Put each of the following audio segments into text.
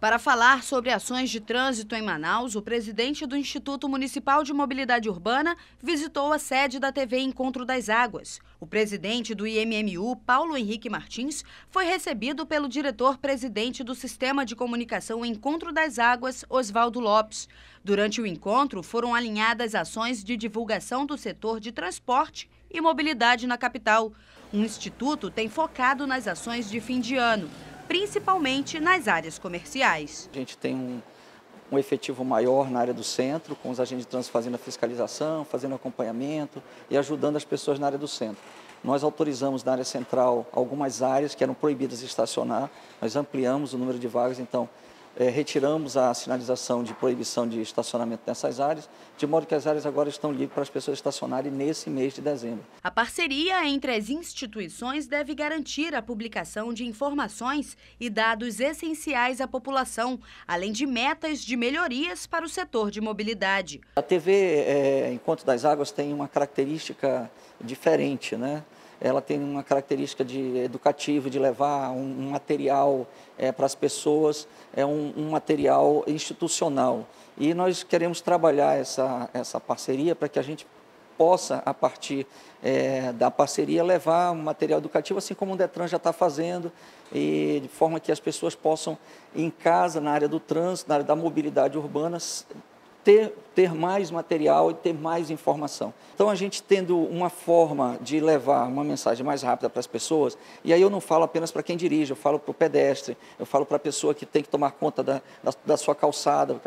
Para falar sobre ações de trânsito em Manaus, o presidente do Instituto Municipal de Mobilidade Urbana visitou a sede da TV Encontro das Águas. O presidente do IMMU, Paulo Henrique Martins, foi recebido pelo diretor-presidente do Sistema de Comunicação Encontro das Águas, Oswaldo Lopes. Durante o encontro, foram alinhadas ações de divulgação do setor de transporte e mobilidade na capital. Um instituto tem focado nas ações de fim de ano principalmente nas áreas comerciais. A gente tem um, um efetivo maior na área do centro, com os agentes de trânsito fazendo a fiscalização, fazendo acompanhamento e ajudando as pessoas na área do centro. Nós autorizamos na área central algumas áreas que eram proibidas de estacionar, nós ampliamos o número de vagas, então é, retiramos a sinalização de proibição de estacionamento nessas áreas, de modo que as áreas agora estão livres para as pessoas estacionarem nesse mês de dezembro. A parceria entre as instituições deve garantir a publicação de informações e dados essenciais à população, além de metas de melhorias para o setor de mobilidade. A TV é, Encontro das Águas tem uma característica diferente, né? ela tem uma característica de educativo, de levar um, um material é, para as pessoas, é um, um, material institucional. E nós queremos trabalhar essa, essa parceria para que a gente possa, a partir é, da parceria, levar um material educativo, assim como o Detran já está fazendo, e de forma que as pessoas possam, em casa, na área do trânsito, na área da mobilidade urbana, ter, ter mais material e ter mais informação. Então, a gente tendo uma forma de levar uma mensagem mais rápida para as pessoas, e aí eu não falo apenas para quem dirige, eu falo para o pedestre, eu falo para a pessoa que tem que tomar conta da, da, da sua calçada,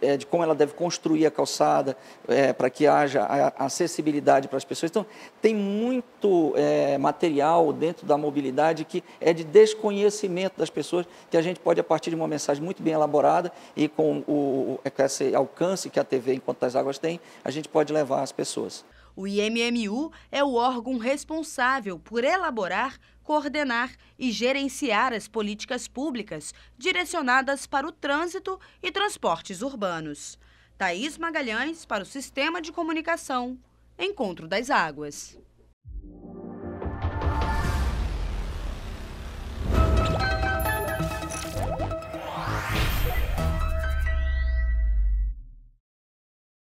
é, de como ela deve construir a calçada é, para que haja a, a acessibilidade para as pessoas. Então, tem muito é, material dentro da mobilidade que é de desconhecimento das pessoas, que a gente pode, a partir de uma mensagem muito bem elaborada e com, o, com esse alcance que a TV Enquanto as Águas tem, a gente pode levar as pessoas. O IMMU é o órgão responsável por elaborar, coordenar e gerenciar as políticas públicas direcionadas para o trânsito e transportes urbanos. Thaís Magalhães para o Sistema de Comunicação. Encontro das Águas.